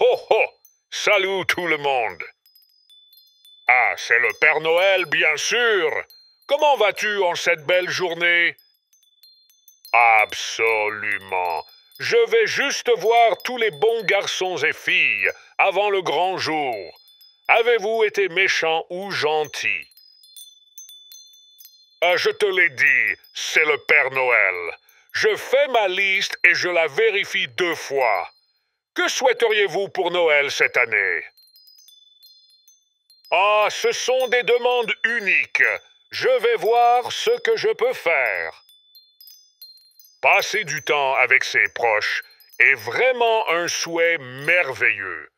ho, ho Salut tout le monde Ah, c'est le Père Noël, bien sûr Comment vas-tu en cette belle journée Absolument Je vais juste voir tous les bons garçons et filles avant le grand jour. Avez-vous été méchant ou gentil Ah, Je te l'ai dit, c'est le Père Noël. Je fais ma liste et je la vérifie deux fois. Que souhaiteriez-vous pour Noël cette année Ah, ce sont des demandes uniques. Je vais voir ce que je peux faire. Passer du temps avec ses proches est vraiment un souhait merveilleux.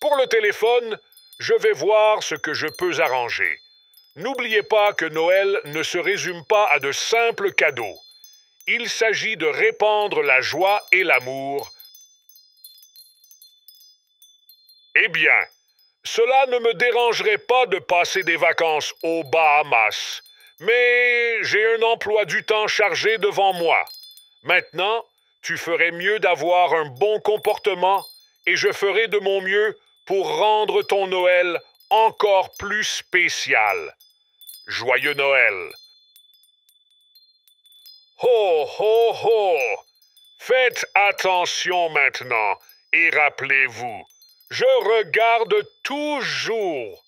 Pour le téléphone, je vais voir ce que je peux arranger. N'oubliez pas que Noël ne se résume pas à de simples cadeaux. Il s'agit de répandre la joie et l'amour, Eh bien, cela ne me dérangerait pas de passer des vacances aux Bahamas, mais j'ai un emploi du temps chargé devant moi. Maintenant, tu ferais mieux d'avoir un bon comportement et je ferai de mon mieux pour rendre ton Noël encore plus spécial. Joyeux Noël! Ho, ho, ho! Faites attention maintenant et rappelez-vous, je regarde toujours